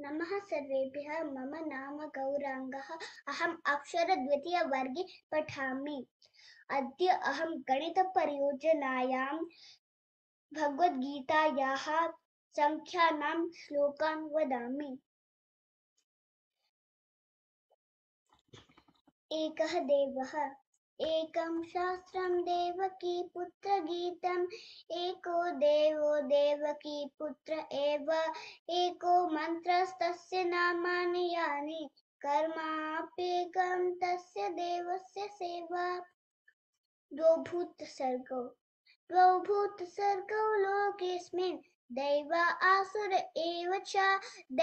नम सर्वे मम नाम गौरांग अहम अक्षर द्वितीय वर्गे पठा अद अहम गणित गणितपरियोजनायां भगवद्गीतायाः संख्या श्लोका वादा एक देवः एकं शास्त्रं देवकी पुत्र गीतम् एको देवो देवकी पुत्र एव एको मन्त्रस्तस्य नामानि यानि कर्माप्येकं तस्य देवस्य सेवा द्वौभूतसर्गौ द्वौभूतसर्गौ लोकेऽस्मिन् दैव आसुर एव च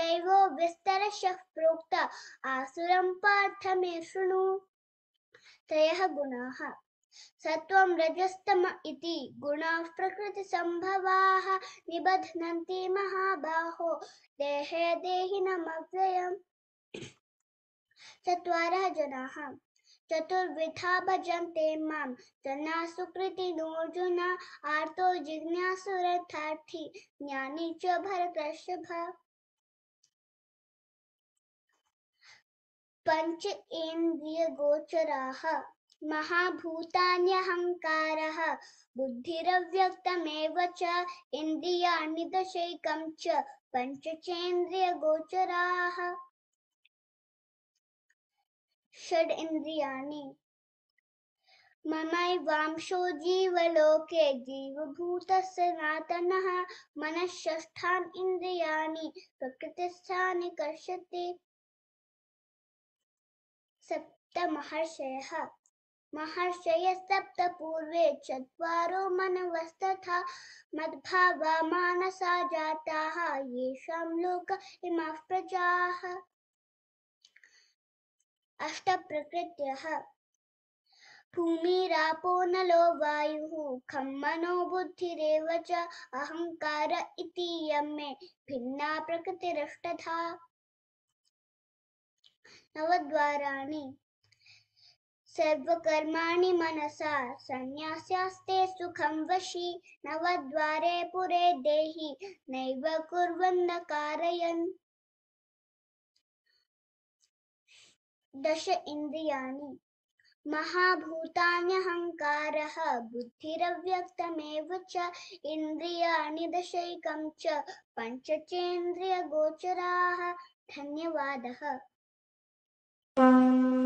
दैवो विस्तरशः प्रोक्त आसुरं पार्थ शृणु त्रयः गुणाः सत्त्वं रजस्तम इति गुणाः प्रकृतिसम्भवाः निबध्नन्ति महाबाहो देहे देहिनमव्ययम् चत्वारः जनाः चतुर्विधा भजन्ते मां जना सुकृतिनोऽर्जुन आर्तो जिज्ञासुरथार्थी ज्ञानी च भरतर्षभ पंच गोचरा महाभूतान्यहंकार बुद्धिव्यक्तमे च इन्द्रियाणि दशैकं च षड इंद्रिया इन्द्रियाणि ममैवांशो जीवलोके सनातन मन मनःषष्ठान् इन्द्रियाणि कर्षति सप्त महर्षयः महर्षयस्तप्त पूर्वे चत्वारो मनवस्तथा मद्भावा मानसा जाताः येषां लोक इमाः प्रजाः अष्टप्रकृत्यः भूमिरापो नलो वायुः खं मनो बुद्धिरेव च अहङ्कार इति यं मे भिन्ना प्रकृतिरष्टधा नवद्वाराणि सर्वकर्माणि मनसा सन्न्यास्यास्ते सुखं वशी नवद्वारे पुरे देहि नैव कुर्वन्न कारयन् दश इन्द्रियाणि महाभूतान्यहङ्कारः बुद्धिरव्यक्तमेव च इन्द्रियाणि दशैकं च पञ्चचेन्द्रियगोचराः धन्यवादः Música